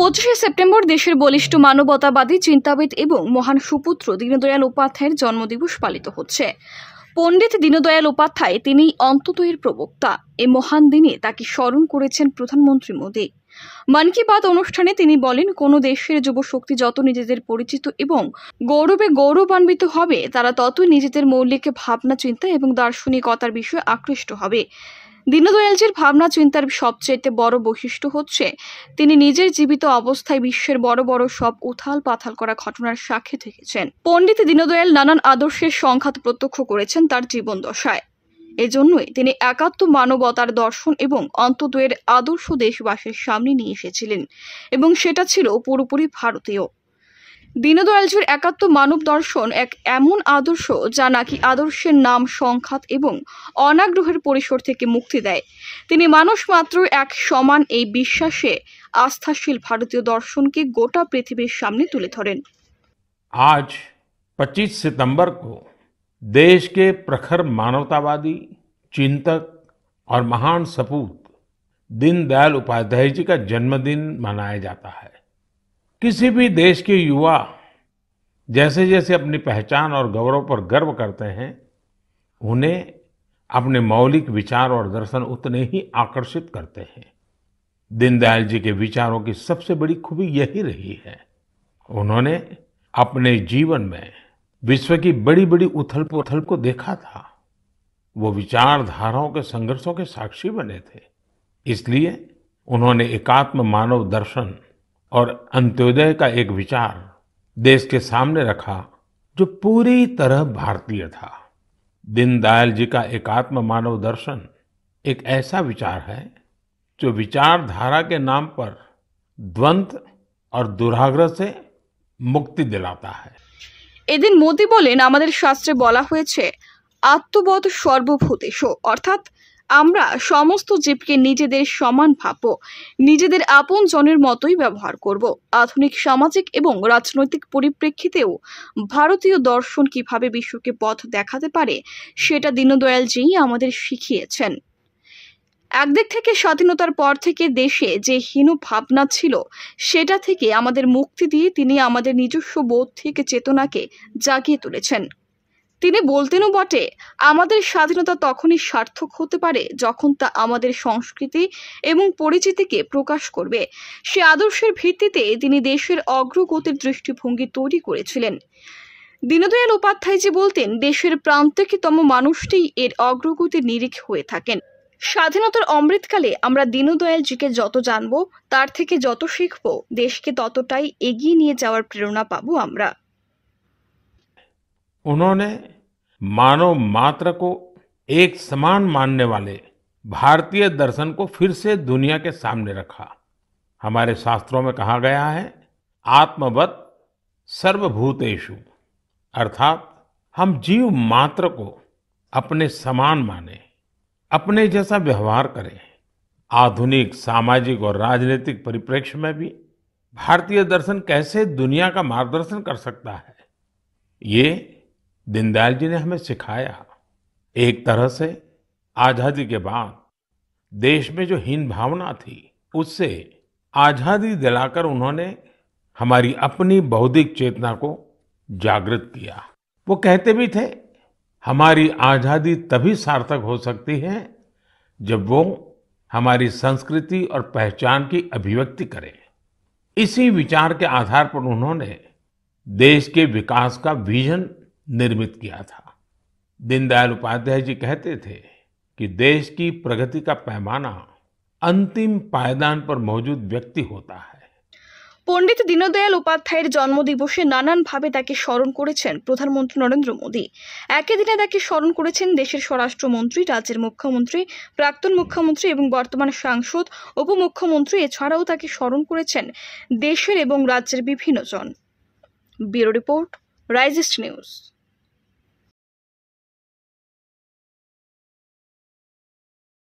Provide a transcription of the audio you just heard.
পঁচিশে সেপ্টেম্বর দেশের বলিষ্ঠ মানবতাবাদী চিন্তাবিদ এবং মহান সুপুত্র দীনদয়াল উপাধ্যায়ের জন্মদিবস পালিত হচ্ছে পণ্ডিত দীনদয়াল উপাধ্যায় তিনি অন্তত এর প্রবক্তা এ মহান দিনে তাকে স্মরণ করেছেন প্রধানমন্ত্রী মোদী মন কি বাত অনুষ্ঠানে তিনি বলেন কোনো দেশের যুব শক্তি যত নিজেদের পরিচিত এবং গৌরবে গৌরবান্বিত হবে তারা ততই নিজেদের মৌলিক ভাবনা চিন্তা এবং দার্শনিকতার বিষয়ে আকৃষ্ট হবে দীনদয়ালজির ভাবনা চিন্তার সবচেয়ে বড় বৈশিষ্ট্য হচ্ছে তিনি নিজের জীবিত অবস্থায় বিশ্বের বড় বড় সব উথাল পাথাল করা ঘটনার সাক্ষী থেকেছেন পণ্ডিত দীনদয়াল নানান আদর্শের সংঘাত প্রত্যক্ষ করেছেন তার জীবন দশায় এজন্যই তিনি একাত্ম মানবতার দর্শন এবং অন্তদ্বয়ের আদর্শ দেশবাসীর সামনে নিয়ে এসেছিলেন এবং সেটা ছিল পুরোপুরি ভারতীয় দীনদয়ালজির একাত্ম মানব দর্শন এক এমন আদর্শ যা নাকি আদর্শের নাম সংখ্যাত এবং অনাগ্রহের পরিসর থেকে মুক্তি দেয় তিনি মানুষ মাত্র এক সমান এই বিশ্বাসে আস্থাশীল ভারতীয় দর্শনকে গোটা পৃথিবীর সামনে তুলে ধরেন আজ পঁচিশ सितंबर কো দেশকে প্রখর মানবতাবাদী চিন্তক আর মহান সপুত सपूत दीनदयाल उपाध्याय জন্মদিন का जन्मदिन হয় किसी भी देश के युवा जैसे जैसे अपनी पहचान और गौरव पर गर्व करते हैं उन्हें अपने मौलिक विचार और दर्शन उतने ही आकर्षित करते हैं दीनदयाल जी के विचारों की सबसे बड़ी खूबी यही रही है उन्होंने अपने जीवन में विश्व की बड़ी बड़ी उथल पुथल को देखा था वो विचारधाराओं के संघर्षों के साक्षी बने थे इसलिए उन्होंने एकात्म मानव दर्शन और अंत्योदय का एक विचार देश के सामने रखा जो पूरी तरह भारतीय था दीनदयाल जी का एकात्म मानव दर्शन एक ऐसा विचार है जो विचारधारा के नाम पर द्वंद्व और दुराग्रह से मुक्ति दिलाता है এদিন মোদি বলেন আমাদের শাস্ত্রে বলা হয়েছে আত্মবোধ সর্বভূতেশ অর্থাৎ আমরা সমস্ত জীবকে নিজেদের সমান ভাব নিজেদের আপন জনের মতোই ব্যবহার করব আধুনিক সামাজিক এবং রাজনৈতিক পরিপ্রেক্ষিতেও ভারতীয় দর্শন কিভাবে বিশ্বকে পথ দেখাতে পারে সেটা দীনদয়ালজিই আমাদের শিখিয়েছেন একদিক থেকে স্বাধীনতার পর থেকে দেশে যে হীন ভাবনা ছিল সেটা থেকে আমাদের মুক্তি দিয়ে তিনি আমাদের নিজস্ব বৌদ্ধিক চেতনাকে জাগিয়ে তুলেছেন তিনি বলতেনও বটে আমাদের স্বাধীনতা তখনই সার্থক হতে পারে যখন তা আমাদের সংস্কৃতি এবং পরিচিতিকে প্রকাশ করবে সে আদর্শের ভিত্তিতে তিনি দেশের অগ্রগতির দৃষ্টিভঙ্গি তৈরি করেছিলেন দীনদয়াল উপাধ্যায় যে বলতেন দেশের প্রান্তিকতম মানুষটি এর অগ্রগতির নিরিখ হয়ে থাকেন স্বাধীনতার অমৃতকালে আমরা দীনদয়ালজিকে যত জানব তার থেকে যত শিখব দেশকে ততটাই এগিয়ে নিয়ে যাওয়ার প্রেরণা পাব আমরা उन्होंने मानव मात्र को एक समान मानने वाले भारतीय दर्शन को फिर से दुनिया के सामने रखा हमारे शास्त्रों में कहा गया है आत्मवत सर्वभूतेशु अर्थात हम जीव मात्र को अपने समान माने अपने जैसा व्यवहार करें आधुनिक सामाजिक और राजनीतिक परिप्रेक्ष्य में भी भारतीय दर्शन कैसे दुनिया का मार्गदर्शन कर सकता है ये दीनदयाल जी ने हमें सिखाया एक तरह से आजादी के बाद देश में जो हीन भावना थी उससे आजादी दिलाकर उन्होंने हमारी अपनी बौद्धिक चेतना को जागृत किया वो कहते भी थे हमारी आजादी तभी सार्थक हो सकती है जब वो हमारी संस्कृति और पहचान की अभिव्यक्ति करे इसी विचार के आधार पर उन्होंने देश के विकास का विजन निर्मित किया था दीनदयाल उपाध्याय जी कहते थे कि देश की प्रगति का पैमाना अंतिम पायदान पर मौजूद व्यक्ति होता है পণ্ডিত দীনদয়াল উপাধ্যায়ের জন্মদিবসে নানানভাবে তাকে স্মরণ করেছেন প্রধানমন্ত্রী নরেন্দ্র মোদী একই দিনে তাকে স্মরণ করেছেন দেশের স্বরাষ্ট্রমন্ত্রী রাজ্যের মুখ্যমন্ত্রী প্রাক্তন মুখ্যমন্ত্রী এবং বর্তমান সাংসদ উপমুখ্যমন্ত্রী এছাড়াও তাকে স্মরণ করেছেন দেশের এবং রাজ্যের বিভিন্ন জন ব্যুরো রিপোর্ট রাইজেস্ট নিউজ